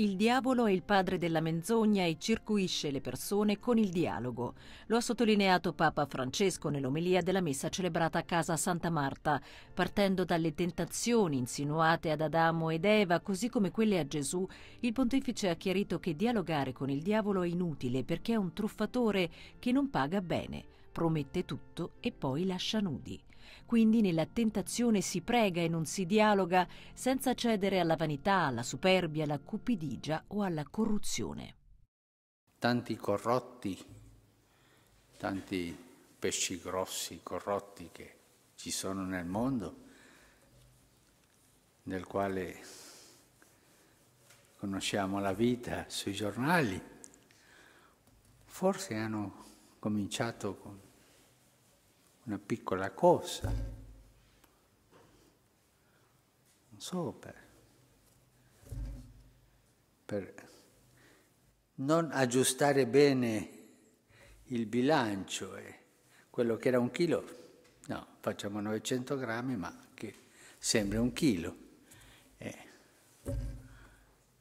Il diavolo è il padre della menzogna e circuisce le persone con il dialogo. Lo ha sottolineato Papa Francesco nell'omelia della messa celebrata a casa Santa Marta, partendo dalle tentazioni insinuate ad Adamo ed Eva, così come quelle a Gesù, il pontefice ha chiarito che dialogare con il diavolo è inutile perché è un truffatore che non paga bene, promette tutto e poi lascia nudi. Quindi nella tentazione si prega e non si dialoga senza cedere alla vanità, alla superbia, alla cupidigia o alla corruzione. Tanti corrotti, tanti pesci grossi, corrotti che ci sono nel mondo, nel quale conosciamo la vita sui giornali, forse hanno cominciato con una piccola cosa. Non so per, per non aggiustare bene il bilancio e quello che era un chilo, no, facciamo 900 grammi ma che sembra un chilo. E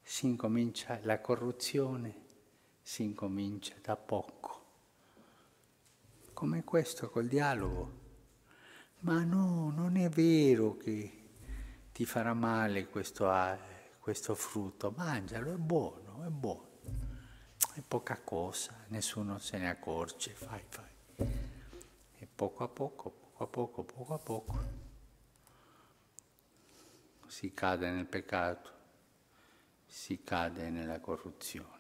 Si incomincia la corruzione, si incomincia da poco come questo col dialogo. Ma no, non è vero che ti farà male questo, ah, questo frutto, mangialo, è buono, è buono. È poca cosa, nessuno se ne accorge, fai, fai. E poco a poco, poco a poco, poco a poco si cade nel peccato, si cade nella corruzione.